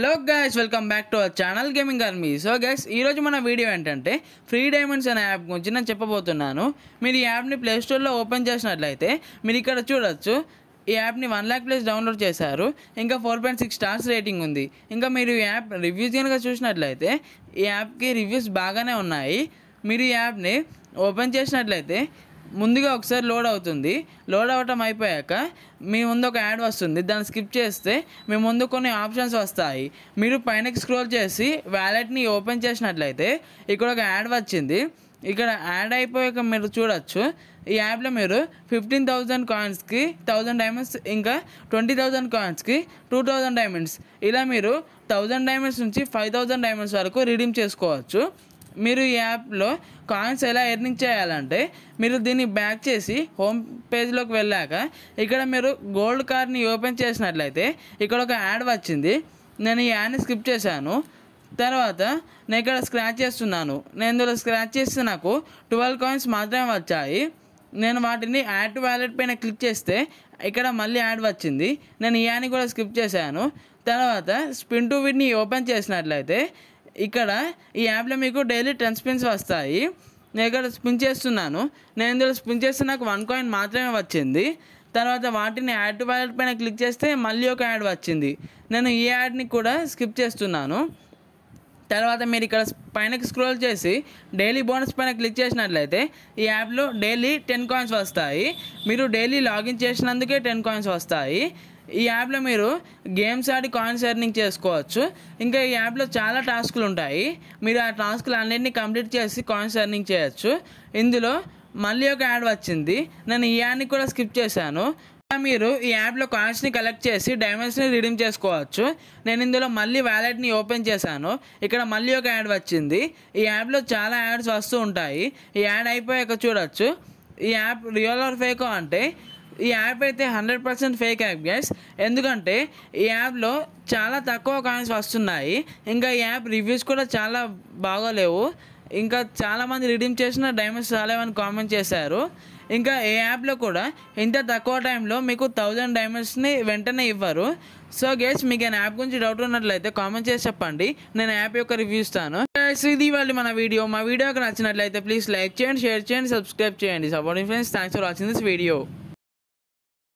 hello guys welcome back to our channel gaming army so guys ఈరోజు మన video ఏంటంటే free diamonds అనే app గురించి నేను చెప్పబోతున్నాను మీరు ఈ యాప్ని ప్లేస్టోర్లో ఓపెన్ చేసినట్లయితే మీరు ఇక్కడ చూడొచ్చు ఈ యాప్ని వన్ ల్యాక్ ప్లస్ డౌన్లోడ్ చేశారు ఇంకా four point six stars rating ఉంది ఇంకా మీరు ఈ యాప్ రివ్యూస్ కనుక చూసినట్లయితే ఈ యాప్కి రివ్యూస్ బాగానే ఉన్నాయి మీరు ఈ యాప్ని ఓపెన్ చేసినట్లయితే ముందుగా ఒకసారి లోడ్ అవుతుంది లోడ్ అవ్వటం అయిపోయాక మీ ముందు ఒక యాడ్ వస్తుంది దాన్ని స్కిప్ చేస్తే మీ ముందు కొన్ని ఆప్షన్స్ వస్తాయి మీరు పైనకి స్క్రోల్ చేసి వ్యాలెట్ని ఓపెన్ చేసినట్లయితే ఇక్కడ ఒక యాడ్ వచ్చింది ఇక్కడ యాడ్ అయిపోయాక మీరు చూడొచ్చు ఈ యాప్లో మీరు ఫిఫ్టీన్ థౌజండ్ కాయిన్స్కి థౌజండ్ డైమండ్స్ ఇంకా ట్వంటీ థౌజండ్ కాయిన్స్కి టూ థౌజండ్ డైమండ్స్ ఇలా మీరు థౌజండ్ డైమండ్స్ నుంచి ఫైవ్ థౌజండ్ డైమండ్స్ వరకు రిడీమ్ చేసుకోవచ్చు మీరు ఈ యాప్లో కాయిన్స్ ఎలా ఎర్నింగ్ చేయాలంటే మీరు దీన్ని బ్యాక్ చేసి హోమ్ పేజ్లోకి వెళ్ళాక ఇక్కడ మీరు గోల్డ్ కార్డ్ని ఓపెన్ చేసినట్లయితే ఇక్కడ ఒక యాడ్ వచ్చింది నేను ఈ యాడ్ని స్కిప్ చేశాను తర్వాత నేను ఇక్కడ స్క్రాచ్ చేస్తున్నాను నేను ఇందులో స్క్రాచ్ చేస్తే నాకు ట్వెల్వ్ కాయిన్స్ మాత్రమే వచ్చాయి నేను వాటిని యాడ్ వ్యాలెట్ పైన క్లిక్ చేస్తే ఇక్కడ మళ్ళీ యాడ్ వచ్చింది నేను ఈ యాడ్ని కూడా స్కిప్ చేశాను తర్వాత స్పిన్ టు విడ్ని ఓపెన్ చేసినట్లయితే ఇక్కడ ఈ యాప్లో మీకు డైలీ టెన్ స్పిన్స్ వస్తాయి నేను ఇక్కడ స్పిన్ చేస్తున్నాను నేను ఇందులో స్పిన్ చేస్తే నాకు వన్ కాయిన్ మాత్రమే వచ్చింది తర్వాత వాటిని యాడ్ టు వ్యాలెట్ పైన క్లిక్ చేస్తే మళ్ళీ ఒక యాడ్ వచ్చింది నేను ఈ యాడ్ని కూడా స్కిప్ చేస్తున్నాను తర్వాత మీరు ఇక్కడ పైనకి స్క్రోల్ చేసి డైలీ బోనస్ పైన క్లిక్ చేసినట్లయితే ఈ యాప్లో డైలీ టెన్ కాయిన్స్ వస్తాయి మీరు డైలీ లాగిన్ చేసినందుకే టెన్ కాయిన్స్ వస్తాయి ఈ యాప్లో మీరు గేమ్స్ ఆడి కాయిన్స్ ఎర్నింగ్ చేసుకోవచ్చు ఇంకా ఈ యాప్లో చాలా టాస్క్లు ఉంటాయి మీరు ఆ టాస్క్లు అన్నింటినీ కంప్లీట్ చేసి కాయిన్స్ ఎర్నింగ్ చేయొచ్చు ఇందులో మళ్ళీ ఒక యాడ్ వచ్చింది నేను ఈ యాడ్ని కూడా స్కిప్ చేశాను మీరు ఈ యాప్లో కాయిన్స్ని కలెక్ట్ చేసి డైమండ్స్ని రిడీమ్ చేసుకోవచ్చు నేను ఇందులో మళ్ళీ వ్యాలెట్ని ఓపెన్ చేశాను ఇక్కడ మళ్ళీ ఒక యాడ్ వచ్చింది ఈ యాప్లో చాలా యాడ్స్ వస్తూ ఉంటాయి ఈ యాడ్ అయిపోయాక చూడొచ్చు ఈ యాప్ రియల్ ఆర్ ఫేకో అంటే ఈ యాప్ అయితే hundred percent fake app guys ఎందుకంటే ఈ యాప్లో చాలా తక్కువ కాయిన్స్ వస్తున్నాయి ఇంకా ఈ యాప్ రివ్యూస్ కూడా చాలా బాగోలేవు ఇంకా చాలామంది రిడీమ్ చేసిన డైమండ్స్ రాలేవని కామెంట్ చేశారు ఇంకా ఏ యాప్లో కూడా ఇంత తక్కువ టైంలో మీకు థౌజండ్ డైమండ్స్ని వెంటనే ఇవ్వరు సో గేస్ మీకు ఆ యాప్ గురించి డౌట్ ఉన్నట్లయితే కామెంట్ చేసి చెప్పండి నేను యాప్ యొక్క రివ్యూ ఇస్తాను ఇది వాళ్ళు మన వీడియో మా వీడియోకి నచ్చినట్లయితే ప్లీజ్ లైక్ చేయండి షేర్ చేయండి సబ్స్క్రైబ్ చేయండి supporting friends thanks for watching this video